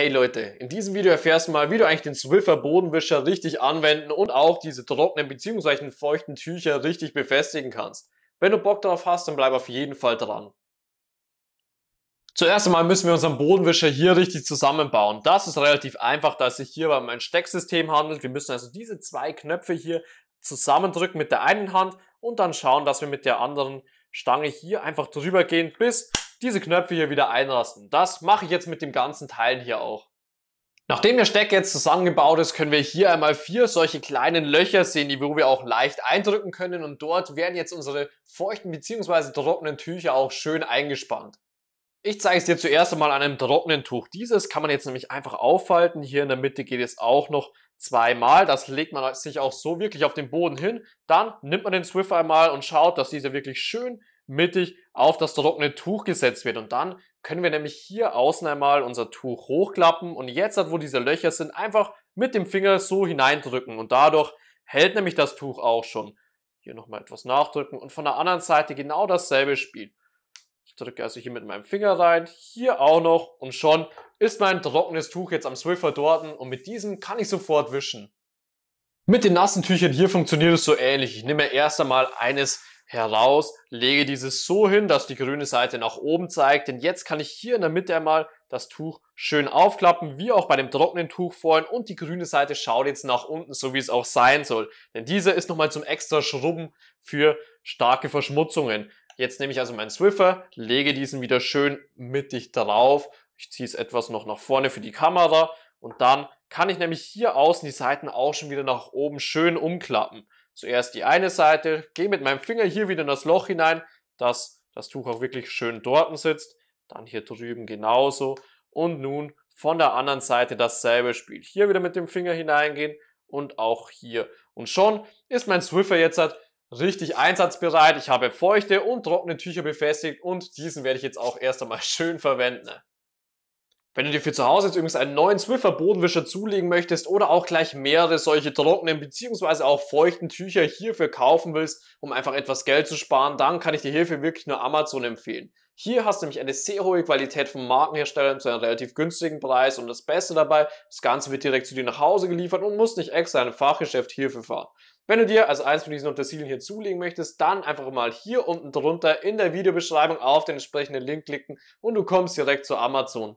Hey Leute, in diesem Video erfährst du mal, wie du eigentlich den Swiffer Bodenwischer richtig anwenden und auch diese trockenen bzw. feuchten Tücher richtig befestigen kannst. Wenn du Bock drauf hast, dann bleib auf jeden Fall dran. Zuerst einmal müssen wir unseren Bodenwischer hier richtig zusammenbauen. Das ist relativ einfach, da es sich hierbei um ein Stecksystem handelt. Wir müssen also diese zwei Knöpfe hier zusammendrücken mit der einen Hand und dann schauen, dass wir mit der anderen Stange hier einfach drüber gehen, bis diese Knöpfe hier wieder einrasten. Das mache ich jetzt mit dem ganzen Teil hier auch. Nachdem der Stecker jetzt zusammengebaut ist, können wir hier einmal vier solche kleinen Löcher sehen, die wir auch leicht eindrücken können und dort werden jetzt unsere feuchten bzw. trockenen Tücher auch schön eingespannt. Ich zeige es dir zuerst einmal an einem trockenen Tuch. Dieses kann man jetzt nämlich einfach aufhalten. Hier in der Mitte geht es auch noch zweimal. Das legt man sich auch so wirklich auf den Boden hin. Dann nimmt man den Swiffer einmal und schaut, dass dieser wirklich schön mittig auf das trockene Tuch gesetzt wird. Und dann können wir nämlich hier außen einmal unser Tuch hochklappen und jetzt, wo diese Löcher sind, einfach mit dem Finger so hineindrücken und dadurch hält nämlich das Tuch auch schon. Hier nochmal etwas nachdrücken und von der anderen Seite genau dasselbe Spiel. Ich drücke also hier mit meinem Finger rein, hier auch noch und schon ist mein trockenes Tuch jetzt am Swiffer dorten und mit diesem kann ich sofort wischen. Mit den nassen Tüchern hier funktioniert es so ähnlich. Ich nehme erst einmal eines heraus, lege dieses so hin, dass die grüne Seite nach oben zeigt, denn jetzt kann ich hier in der Mitte einmal das Tuch schön aufklappen, wie auch bei dem trockenen Tuch vorhin und die grüne Seite schaut jetzt nach unten, so wie es auch sein soll, denn diese ist nochmal zum extra Schrubben für starke Verschmutzungen. Jetzt nehme ich also meinen Swiffer, lege diesen wieder schön mittig drauf, ich ziehe es etwas noch nach vorne für die Kamera und dann kann ich nämlich hier außen die Seiten auch schon wieder nach oben schön umklappen. Zuerst die eine Seite, gehe mit meinem Finger hier wieder in das Loch hinein, dass das Tuch auch wirklich schön dort sitzt. Dann hier drüben genauso. Und nun von der anderen Seite dasselbe Spiel. Hier wieder mit dem Finger hineingehen und auch hier. Und schon ist mein Swiffer jetzt halt richtig einsatzbereit. Ich habe feuchte und trockene Tücher befestigt und diesen werde ich jetzt auch erst einmal schön verwenden. Wenn du dir für zu Hause jetzt übrigens einen neuen Zwiffer Bodenwischer zulegen möchtest oder auch gleich mehrere solche trockenen bzw. auch feuchten Tücher hierfür kaufen willst, um einfach etwas Geld zu sparen, dann kann ich dir hierfür wirklich nur Amazon empfehlen. Hier hast du nämlich eine sehr hohe Qualität von Markenherstellern zu einem relativ günstigen Preis und das Beste dabei, das Ganze wird direkt zu dir nach Hause geliefert und musst nicht extra ein Fachgeschäft hierfür fahren. Wenn du dir also eins von diesen Untersilien hier zulegen möchtest, dann einfach mal hier unten drunter in der Videobeschreibung auf den entsprechenden Link klicken und du kommst direkt zu Amazon.